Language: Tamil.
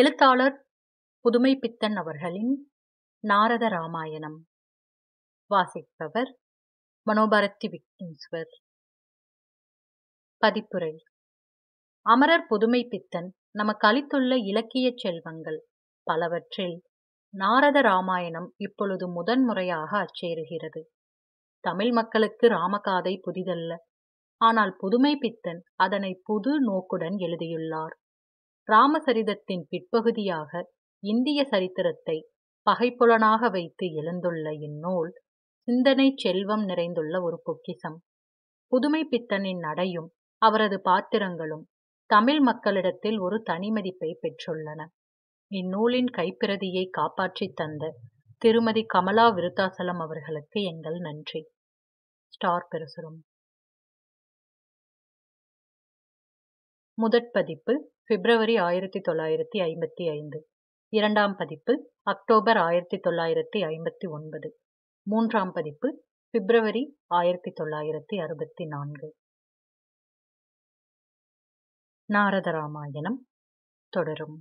எழுத்தாளர் புதுமை பித்தன் அவர்களின் நாரத ராமாயணம் வாசிப்பவர் மனோபாரதி விக்னேஸ்வர் பதிப்புரை அமரர் புதுமை பித்தன் நமக்கு அளித்துள்ள இலக்கிய செல்வங்கள் பலவற்றில் நாரத ராமாயணம் இப்பொழுது முதன்முறையாக அச்சேறுகிறது தமிழ் மக்களுக்கு ராமகாதை புதிதல்ல ஆனால் புதுமை பித்தன் அதனை புது நோக்குடன் எழுதியுள்ளார் ராமசரிதத்தின் பிற்பகுதியாக இந்திய சரித்திரத்தை பகைப்புலனாக வைத்து எழுந்துள்ள இந்நூல் சிந்தனை செல்வம் நிறைந்துள்ள ஒரு பொக்கிசம் புதுமை பித்தனின் நடையும் அவரது பாத்திரங்களும் தமிழ் மக்களிடத்தில் ஒரு தனிமதிப்பை பெற்றுள்ளன இந்நூலின் கைப்பிரதியை காப்பாற்றி தந்த திருமதி கமலா விருத்தாசலம் அவர்களுக்கு எங்கள் நன்றி ஸ்டார் பெருசுரம் முதற் பதிப்பு பிப்ரவரி ஆயிரத்தி தொள்ளாயிரத்தி ஐம்பத்தி ஐந்து இரண்டாம் பதிப்பு அக்டோபர் ஆயிரத்தி தொள்ளாயிரத்தி ஐம்பத்தி ஒன்பது மூன்றாம் பதிப்பு பிப்ரவரி ஆயிரத்தி தொள்ளாயிரத்தி அறுபத்தி நான்கு நாரதராமாயணம் தொடரும்